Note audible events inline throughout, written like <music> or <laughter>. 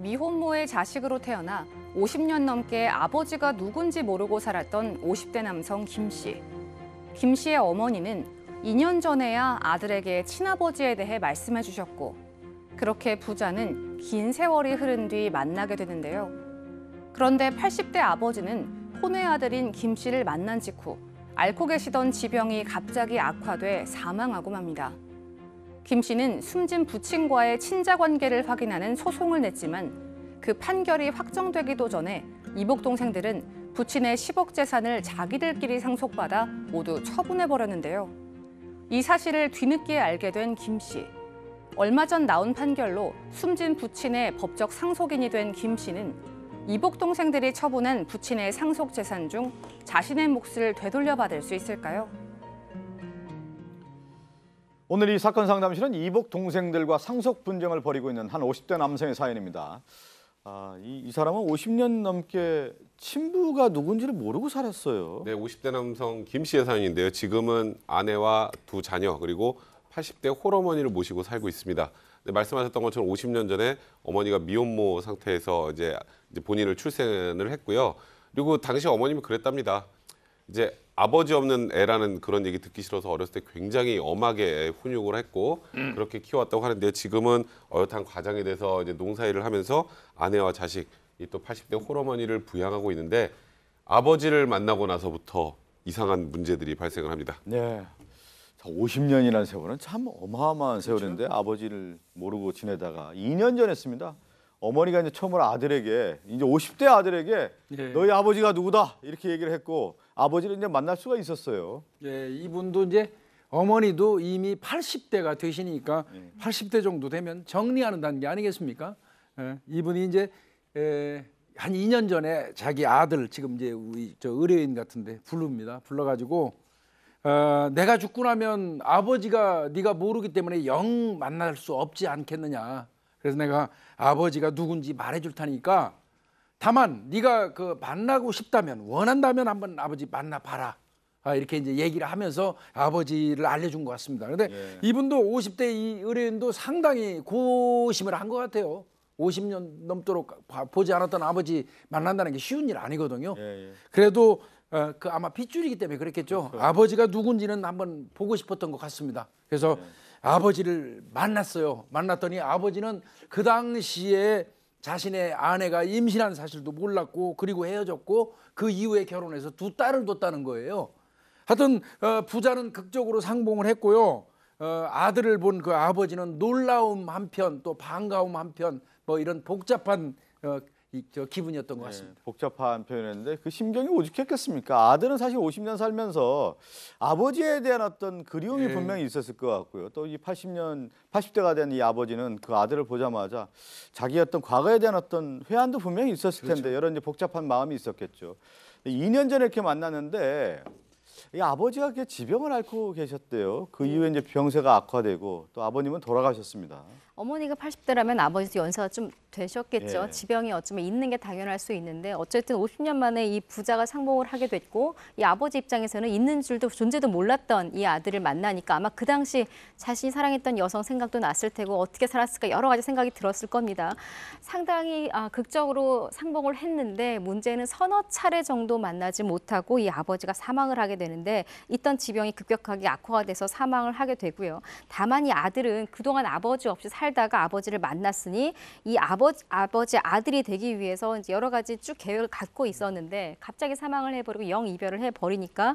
미혼모의 자식으로 태어나 50년 넘게 아버지가 누군지 모르고 살았던 50대 남성 김 씨. 김 씨의 어머니는 2년 전에야 아들에게 친아버지에 대해 말씀해 주셨고 그렇게 부자는 긴 세월이 흐른 뒤 만나게 되는데요. 그런데 80대 아버지는 혼외 아들인 김 씨를 만난 직후 앓고 계시던 지병이 갑자기 악화돼 사망하고 맙니다. 김 씨는 숨진 부친과의 친자 관계를 확인하는 소송을 냈지만 그 판결이 확정되기도 전에 이복 동생들은 부친의 10억 재산을 자기들끼리 상속받아 모두 처분해버렸는데요. 이 사실을 뒤늦게 알게 된 김 씨. 얼마 전 나온 판결로 숨진 부친의 법적 상속인이 된 김 씨는 이복 동생들이 처분한 부친의 상속 재산 중 자신의 몫을 되돌려받을 수 있을까요? 오늘 이 사건 상담실은 이복 동생들과 상속 분쟁을 벌이고 있는 한 50대 남성의 사연입니다. 아, 이, 이 사람은 50년 넘게 친부가 누군지를 모르고 살았어요. 네, 50대 남성 김 씨의 사연인데요. 지금은 아내와 두 자녀 그리고 80대 홀어머니를 모시고 살고 있습니다. 네, 말씀하셨던 것처럼 50년 전에 어머니가 미혼모 상태에서 이제, 이제 본인을 출생을 했고요. 그리고 당시 어머님이 그랬답니다. 이제 아버지 없는 애라는 그런 얘기 듣기 싫어서 어렸을 때 굉장히 엄하게 훈육을 했고 음. 그렇게 키워왔다고 하는데 지금은 어엿한 과장대해서 이제 농사일을 하면서 아내와 자식 이또 80대 호러머니를 부양하고 있는데 아버지를 만나고 나서부터 이상한 문제들이 발생을 합니다. 네. 50년이라는 세월은 참 어마어마한 그렇죠. 세월인데 그렇죠? 아버지를 모르고 지내다가 2년 전 했습니다. 어머니가 이제 처음으로 아들에게 이제 50대 아들에게 네. 너희 아버지가 누구다 이렇게 얘기를 했고 아버지를 이제 만날 수가 있었어요. 예, 이분도 이제 어머니도 이미 80대가 되시니까 예. 80대 정도 되면 정리하는 단계 아니겠습니까? 예, 이분이 이제 에, 예, 한 2년 전에 자기 아들 지금 이제 우리 저 의뢰인 같은데 부릅니다. 불러가지고 어, 내가 죽고 나면 아버지가 네가 모르기 때문에 영 만날 수 없지 않겠느냐. 그래서 내가 아버지가 누군지 말해줄 테니까 다만 네가 그 만나고 싶다면 원한다면 한번 아버지 만나 봐라. 아, 이렇게 이제 얘기를 하면서 아버지를 알려준 것 같습니다. 그런데 예. 이분도 50대 이 의뢰인도 상당히 고심을 한 것 같아요. 50년 넘도록 보지 않았던 아버지 만난다는 게 쉬운 일 아니거든요. 예, 예. 그래도 어, 그 아마 핏줄이기 때문에 그랬겠죠. 그렇죠. 아버지가 누군지는 한번 보고 싶었던 것 같습니다. 그래서 예. 아버지를 만났어요. 만났더니 아버지는 그 당시에 자신의 아내가 임신한 사실도 몰랐고 그리고 헤어졌고 그 이후에 결혼해서 두 딸을 뒀다는 거예요. 하여튼 어, 부자는 극적으로 상봉을 했고요. 어, 아들을 본 그 아버지는 놀라움 한편 또 반가움 한편 뭐 이런 복잡한 어, 이, 저 기분이었던 것 네, 같습니다. 네, 복잡한 표현인데 그 심경이 오죽했겠습니까? 아들은 사실 50년 살면서 아버지에 대한 어떤 그리움이 네. 분명히 있었을 것 같고요. 또 이 80년 80대가 된 이 아버지는 그 아들을 보자마자 자기 어떤 과거에 대한 어떤 회한도 분명히 있었을 그렇죠. 텐데 여러 이제 복잡한 마음이 있었겠죠. 2년 전에 이렇게 만났는데 이 아버지가 이렇게 지병을 앓고 계셨대요. 그 음. 이후에 이제 병세가 악화되고 또 아버님은 돌아가셨습니다. 어머니가 80대라면 아버지 연세가 좀 되셨겠죠. 예. 지병이 어쩌면 있는 게 당연할 수 있는데 어쨌든 50년 만에 이 부자가 상봉을 하게 됐고 이 아버지 입장에서는 있는 줄도 존재도 몰랐던 이 아들을 만나니까 아마 그 당시 자신이 사랑했던 여성 생각도 났을 테고 어떻게 살았을까 여러 가지 생각이 들었을 겁니다. 상당히 아, 극적으로 상봉을 했는데 문제는 서너 차례 정도 만나지 못하고 이 아버지가 사망을 하게 되는 되는데 있던 지병이 급격하게 악화 돼서 사망을 하게 되고요. 다만 이 아들은 그동안 아버지 없이 살다가 아버지를 만났으니 이 아버지 아버지 아들이 되기 위해서 이제 여러 가지 쭉 계획을 갖고 있었는데 갑자기 사망을 해버리고 영 이별을 해버리니까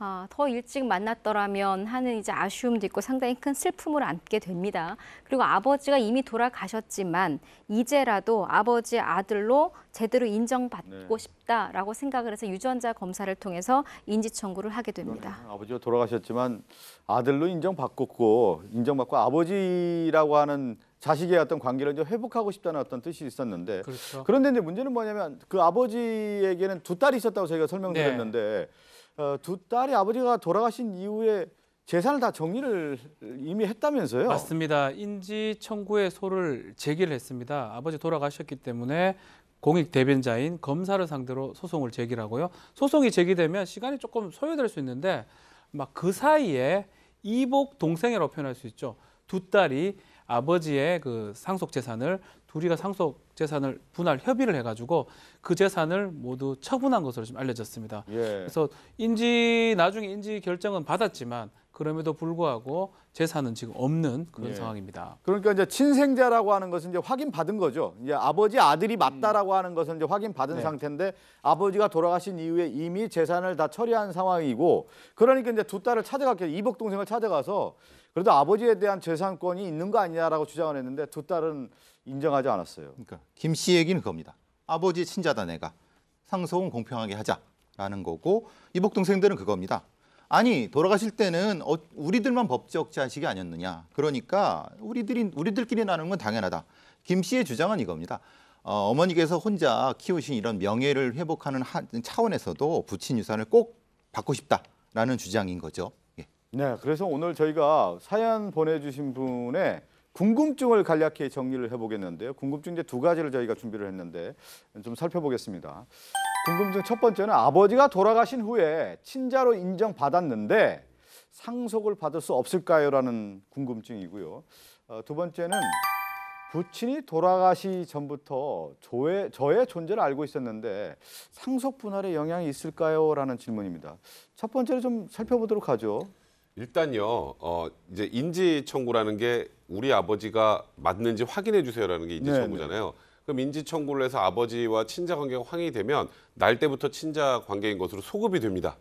아, 더 일찍 만났더라면 하는 이제 아쉬움도 있고 상당히 큰 슬픔을 안게 됩니다. 그리고 아버지가 이미 돌아가셨지만 이제라도 아버지 아들로 제대로 인정받고 네. 싶다라고 생각을 해서 유전자 검사를 통해서 인지 청구를 하게 됩니다. 네, 아버지가 돌아가셨지만 아들로 인정받고 인정받고 아버지라고 하는 자식의 어떤 관계를 이제 회복하고 싶다는 어떤 뜻이 있었는데 그렇죠. 그런데 이제 문제는 뭐냐면 그 아버지에게는 두 딸이 있었다고 저희가 설명드렸는데 네. 어, 두 딸이 아버지가 돌아가신 이후에 재산을 다 정리를 이미 했다면서요? 맞습니다. 인지 청구의 소를 제기를 했습니다. 아버지 돌아가셨기 때문에 공익 대변자인 검사를 상대로 소송을 제기하고요. 소송이 제기되면 시간이 조금 소요될 수 있는데 막 그 사이에 이복 동생이라고 표현할 수 있죠. 두 딸이 아버지의 그 상속 재산을 둘이가 상속 재산을 분할 협의를 해가지고 그 재산을 모두 처분한 것으로 지금 알려졌습니다. 예. 그래서 인지 나중에 인지 결정은 받았지만 그럼에도 불구하고 재산은 지금 없는 그런 예. 상황입니다. 그러니까 이제 친생자라고 하는 것은 이제 확인 받은 거죠. 이제 아버지 아들이 맞다라고 음. 하는 것은 이제 확인 받은 네. 상태인데 아버지가 돌아가신 이후에 이미 재산을 다 처리한 상황이고 그러니까 이제 두 딸을 찾아가겠 이복 동생을 찾아가서 그래도 아버지에 대한 재산권이 있는 거 아니냐라고 주장을 했는데 두 딸은 인정하지 않았어요. 그러니까 김씨 얘기는 그겁니다. 아버지 친자다 내가 상속은 공평하게 하자라는 거고 이복 동생들은 그겁니다. 아니 돌아가실 때는 어, 우리들만 법적 자식이 아니었느냐. 그러니까 우리들이 우리들끼리 나누는 건 당연하다. 김 씨의 주장은 이겁니다. 어, 어머니께서 혼자 키우신 이런 명예를 회복하는 하, 차원에서도 부친 유산을 꼭 받고 싶다라는 주장인 거죠. 네, 그래서 오늘 저희가 사연 보내주신 분의 궁금증을 간략히 정리를 해보겠는데요. 궁금증 이제 두 가지를 저희가 준비를 했는데 좀 살펴보겠습니다. 궁금증 첫 번째는 아버지가 돌아가신 후에 친자로 인정받았는데 상속을 받을 수 없을까요라는 궁금증이고요. 어, 두 번째는 부친이 돌아가시 전부터 저의, 저의 존재를 알고 있었는데 상속 분할에 영향이 있을까요? 라는 질문입니다. 첫 번째로 좀 살펴보도록 하죠. 일단요, 어, 이제 인지 청구라는 게 우리 아버지가 맞는지 확인해 주세요라는 게 인지 네, 네. 청구잖아요. 그럼 인지 청구를 해서 아버지와 친자 관계가 확인이 되면 날 때부터 친자 관계인 것으로 소급이 됩니다.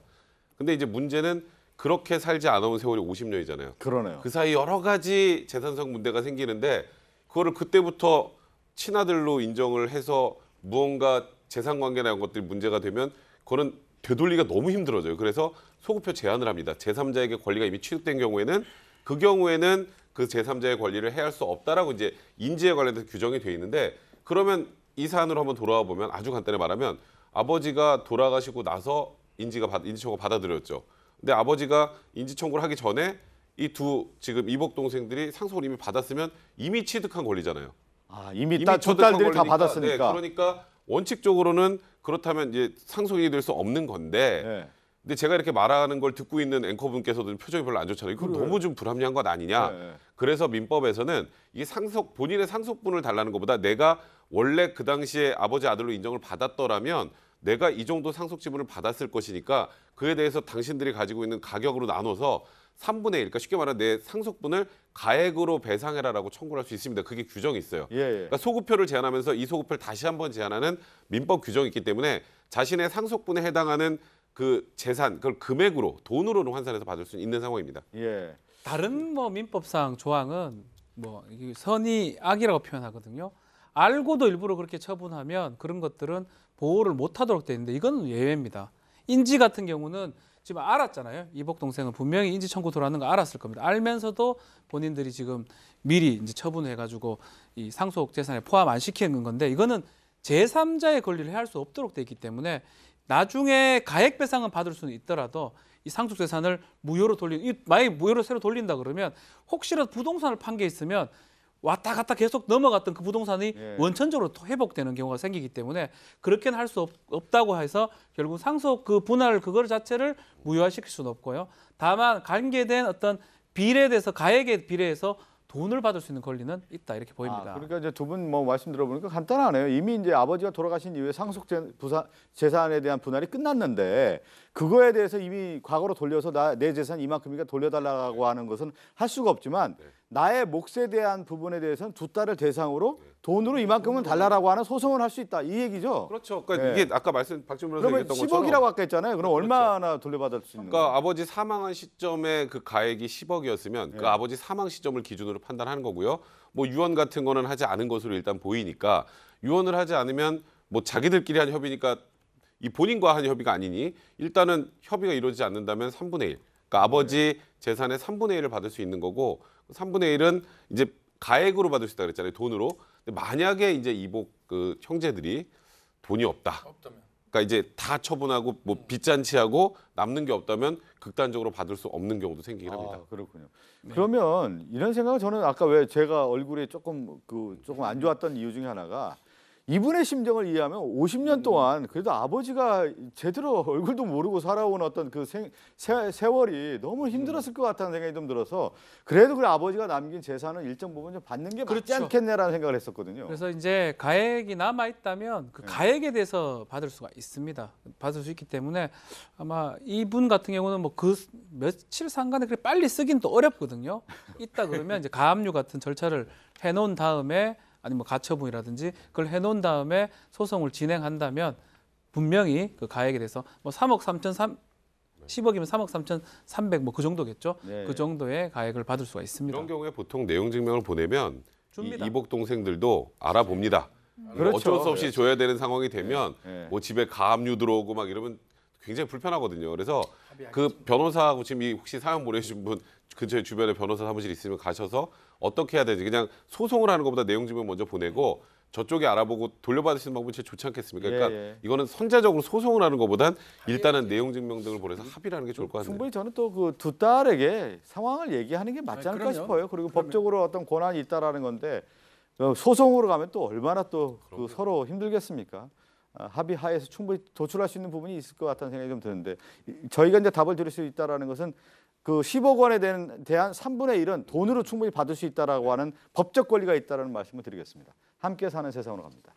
근데 이제 문제는 그렇게 살지 않아온 세월이 50년이잖아요. 그러네요. 그 사이 여러 가지 재산상 문제가 생기는데 그거를 그때부터 친아들로 인정을 해서 무언가 재산 관계나 이런 것들이 문제가 되면 그거는 되돌리기가 너무 힘들어져요. 그래서 소급표 제한을 합니다. 제3자에게 권리가 이미 취득된 경우에는 그 경우에는 그 제3자의 권리를 해할 야수 없다라고 이제 인지에 관련된 규정이 돼 있는데 그러면 이 사안으로 한번 돌아와 보면 아주 간단히 말하면 아버지가 돌아가시고 나서 인지가 받, 인지 청구 받아들였죠. 근데 아버지가 인지 청구를 하기 전에 이 두 지금 이복 동생들이 상속을 이미 받았으면 이미 취득한 권리잖아요. 아 이미 딸들이 다 받았으니까. 네, 그러니까 원칙적으로는 그렇다면 이제 상속이 될 수 없는 건데. 네. 근데 제가 이렇게 말하는 걸 듣고 있는 앵커분께서도 표정이 별로 안 좋잖아요. 이럼 그래. 너무 좀 불합리한 것 아니냐. 네. 그래서 민법에서는 이 상속 본인의 상속분을 달라는 것보다 내가 원래 그 당시에 아버지 아들로 인정을 받았더라면 내가 이 정도 상속 지분을 받았을 것이니까 그에 대해서 당신들이 가지고 있는 가격으로 나눠서 3분의 1, 그러니까 쉽게 말하면 내 상속분을 가액으로 배상해라라고 청구를 할 수 있습니다. 그게 규정이 있어요. 예, 예. 그러니까 소급표를 제한하면서 이 소급표를 다시 한 번 제한하는 민법 규정이 있기 때문에 자신의 상속분에 해당하는 그 재산 그걸 금액으로 돈으로는 환산해서 받을 수 있는 상황입니다. 예. 다른 뭐 민법상 조항은 뭐 선이 악이라고 표현하거든요. 알고도 일부러 그렇게 처분하면 그런 것들은 보호를 못하도록 돼는데 이건 예외입니다. 인지 같은 경우는 지금 알았잖아요. 이복 동생은 분명히 인지 청구 들어가는 거 알았을 겁니다. 알면서도 본인들이 지금 미리 이제 처분해가지고 이 상속 재산에 포함 안 시키는 건데 이거는 제3자의 권리를 해할 수 없도록 돼 있기 때문에 나중에 가액 배상은 받을 수는 있더라도 이 상속 재산을 무효로 돌린 만약에 무효로 새로 돌린다 그러면 혹시라도 부동산을 판 게 있으면 왔다 갔다 계속 넘어갔던 그 부동산이 예. 원천적으로 회복되는 경우가 생기기 때문에 그렇게는 할 수 없다고 해서 결국 상속 그 분할 그걸 자체를 무효화시킬 수는 없고요. 다만 관계된 어떤 비례에 대해서 가액에 비례해서 돈을 받을 수 있는 권리는 있다 이렇게 아, 보입니다. 아, 그러니까 이제 두분 뭐 말씀 들어보니까 간단하네요. 이미 이제 아버지가 돌아가신 이후에 상속 재산에 대한 분할이 끝났는데 그거에 대해서 이미 과거로 돌려서 나 내 재산 이만큼이니까 돌려달라고 하는 것은 할 수가 없지만 네. 나의 몫에 대한 부분에 대해서는 두 딸을 대상으로 네. 돈으로 이만큼은 달라라고 하는 소송을 할 수 있다 이 얘기죠. 그렇죠. 그러니까 네. 이게 아까 말씀 박준호 선 얘기했던 것처럼 10억이라고 했잖아요. 그럼 그렇죠. 얼마나 돌려받을 수 있는? 그러니까 거예요? 아버지 사망한 시점에 그 가액이 10억이었으면 그 네. 그 아버지 사망 시점을 기준으로 판단하는 거고요. 뭐 유언 같은 거는 하지 않은 것으로 일단 보이니까 유언을 하지 않으면 뭐 자기들끼리 한 협의니까 이 본인과 한 협의가 아니니 일단은 협의가 이루어지지 않는다면 3분의 1. 그러니까 아버지 네. 재산의 3분의 1을 받을 수 있는 거고 3분의1은 이제 가액으로 받을 수 있다 그랬잖아요. 돈으로. 근데 만약에 이제 이복 그 형제들이 돈이 없다. 없다면. 그러니까 이제 다 처분하고 뭐 음. 빚잔치하고 남는 게 없다면 극단적으로 받을 수 없는 경우도 생기긴 아, 합니다. 아, 그렇군요. 네. 그러면 이런 생각을 저는 아까 왜 제가 얼굴이 조금 그 조금 안 좋았던 이유 중에 하나가 이분의 심정을 이해하면 50년 음. 동안 그래도 아버지가 제대로 <laughs> 얼굴도 모르고 살아온 어떤 그 생, 세, 세월이 너무 힘들었을 음. 것 같다는 생각이 좀 들어서 그래도 그래 아버지가 남긴 재산을 일정 부분 좀 받는 게 그렇지 그렇 않겠네라는 생각을 했었거든요. 그래서 이제 가액이 남아 있다면 그 네. 가액에 대해서 받을 수가 있습니다. 받을 수 있기 때문에 아마 이분 같은 경우는 뭐 그 며칠 상간에 그렇게 빨리 쓰긴 또 어렵거든요. 있다 그러면 이제 가압류 같은 절차를 해놓은 다음에 아니면 가처분이라든지 그걸 해놓은 다음에 소송을 진행한다면 분명히 그 가액에 대해서 뭐 3억 3천 3 10억이면 3억 3천 3백 뭐 그 정도겠죠. 네. 그 정도의 가액을 받을 수가 있습니다. 이런 경우에 보통 내용 증명을 보내면 줍니다. 이, 복 동생들도 알아봅니다. 그렇죠. 어쩔 수 없이 그렇죠. 줘야 되는 상황이 되면 네. 네. 뭐 집에 가압류 들어오고 막 이러면 굉장히 불편하거든요. 그래서 그 변호사하고 지금 이 혹시 사연 보내주신 분 근처에 주변에 변호사 사무실 있으면 가셔서 어떻게 해야 되지? 그냥 소송을 하는 것보다 내용 증명 먼저 보내고 저쪽에 알아보고 돌려받으시는 방법이 제일 좋지 않겠습니까? 예, 그러니까 예, 예. 이거는 선제적으로 소송을 하는 것보단 일단은 내용 증명 등을 보내서 합의를 하는 게 좋을 것 같아요. 충분히 저는 또 그 두 딸에게 상황을 얘기하는 게 맞지 니 않을까 그럼 싶어요. 그리고 그럼요. 법적으로 어떤 권한이 있다라는 건데 어, 소송으로 가면 또 얼마나 또그 서로 힘들겠습니까? 아, 합의 하에서 충분히 도출할 수 있는 부분이 있을 것 같다는 생각이 좀 드는데 저희가 이제 답을 드릴 수 있다라는 것은 그 10억 원에 대한 3분의 1은 돈으로 충분히 받을 수 있다라고 하는 법적 권리가 있다라는 말씀을 드리겠습니다. 함께 사는 세상으로 갑니다.